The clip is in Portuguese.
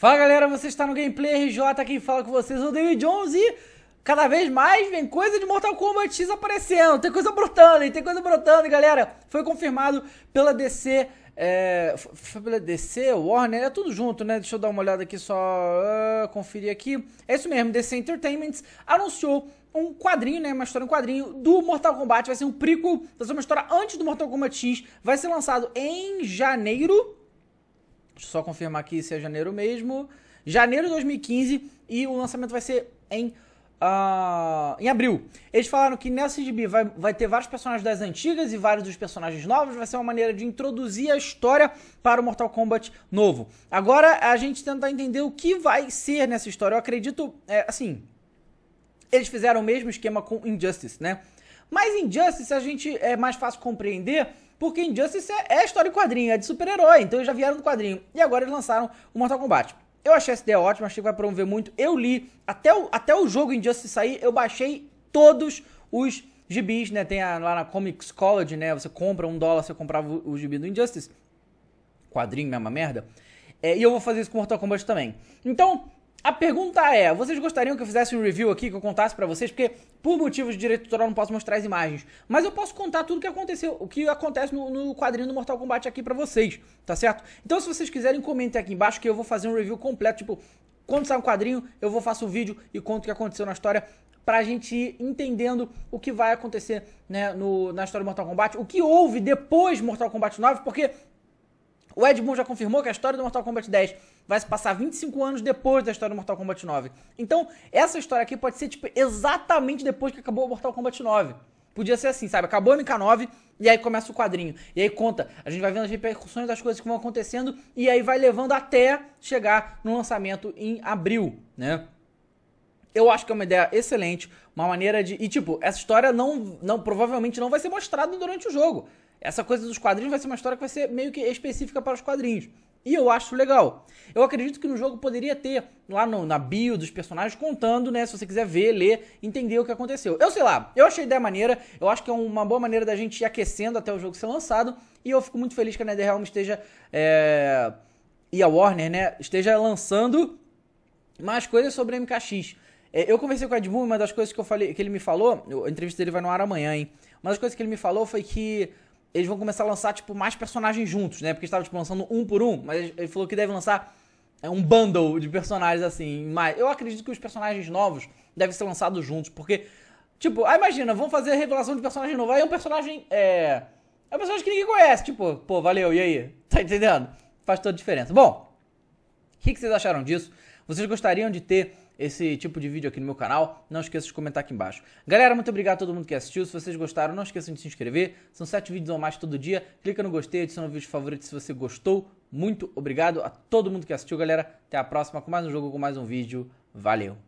Fala galera, você está no Gameplay RJ, quem fala com vocês é o David Jones e cada vez mais vem coisa de Mortal Kombat X aparecendo, tem coisa brotando, e tem coisa brotando, galera, foi confirmado pela DC, é, foi pela DC, Warner, é tudo junto, né, deixa eu dar uma olhada aqui só, uh, conferir aqui, é isso mesmo, DC Entertainment anunciou um quadrinho, né? Uma história em quadrinho do Mortal Kombat. Vai ser um prequel, vai ser uma história antes do Mortal Kombat X. Vai ser lançado em janeiro Deixa eu só confirmar aqui se é janeiro mesmo. Janeiro de 2015 e o lançamento vai ser em Uh, em abril. Eles falaram que nessa gibi vai, vai, ter vários personagens das antigas e vários dos personagens novos. Vai ser uma maneira de introduzir a história para o Mortal Kombat novo. Agora a gente tentar entender o que vai ser nessa história. Eu acredito, é, assim, eles fizeram o mesmo esquema com Injustice, né? Mas Injustice a gente é mais fácil compreender porque Injustice é, é história em quadrinho, é de super-herói, então eles já vieram do quadrinho. E agora eles lançaram o Mortal Kombat. Eu achei essa ideia ótima, achei que vai promover muito. Eu li, até o, até o jogo Injustice sair, eu baixei todos os gibis, né? Tem a, lá na Comics College, né? Você compra um dólar, você comprava o, o gibi do Injustice. Quadrinho, mesma é merda. É, e eu vou fazer isso com Mortal Kombat também. Então, a pergunta é: vocês gostariam que eu fizesse um review aqui, que eu contasse para vocês? Porque, por motivos de direito autoral, não posso mostrar as imagens. Mas eu posso contar tudo o que aconteceu, o que acontece no, no quadrinho do Mortal Kombat aqui para vocês, tá certo? Então, se vocês quiserem, comentem aqui embaixo que eu vou fazer um review completo. Tipo, quando sai um quadrinho, eu vou faço um vídeo e conto o que aconteceu na história pra gente ir entendendo o que vai acontecer né, no, na história do Mortal Kombat, o que houve depois Mortal Kombat 9, porque o Ed Boon já confirmou que a história do Mortal Kombat 10 vai se passar 25 anos depois da história do Mortal Kombat 9. Então, essa história aqui pode ser, tipo, exatamente depois que acabou o Mortal Kombat 9. Podia ser assim, sabe? Acabou o MK9 e aí começa o quadrinho. E aí conta, a gente vai vendo as repercussões das coisas que vão acontecendo e aí vai levando até chegar no lançamento em abril, né? Eu acho que é uma ideia excelente, uma maneira de. E tipo, essa história não, não provavelmente não vai ser mostrada durante o jogo. Essa coisa dos quadrinhos vai ser uma história que vai ser meio que específica para os quadrinhos. E eu acho legal. Eu acredito que no jogo poderia ter lá no, na bio dos personagens contando, né? Se você quiser ver, ler, entender o que aconteceu. Eu sei lá, eu achei a ideia maneira, eu acho que é uma boa maneira da gente ir aquecendo até o jogo ser lançado. E eu fico muito feliz que a NetherRealm esteja. É... E a Warner, né? Esteja lançando mais coisas sobre MKX. É, eu conversei com o Edmund, uma das coisas que eu falei, que ele me falou, a entrevista dele vai no ar amanhã, hein? Uma das coisas que ele me falou foi que eles vão começar a lançar, tipo, mais personagens juntos, né? Porque estava tipo, lançando um por um, mas ele falou que deve lançar é, um bundle de personagens assim. Mas eu acredito que os personagens novos devem ser lançados juntos, porque, tipo, ah, imagina, vão fazer a revelação de personagem novo. Aí é um personagem. É. É um personagem que ninguém conhece, tipo, pô, valeu, e aí? Tá entendendo? Faz toda a diferença. Bom, o que, que vocês acharam disso? Vocês gostariam de ter esse tipo de vídeo aqui no meu canal, não esqueça de comentar aqui embaixo. Galera, muito obrigado a todo mundo que assistiu. Se vocês gostaram, não esqueçam de se inscrever. São sete vídeos ou mais todo dia. Clica no gostei, adiciona o vídeo favorito se você gostou. Muito obrigado a todo mundo que assistiu, galera. Até a próxima com mais um jogo, com mais um vídeo. Valeu!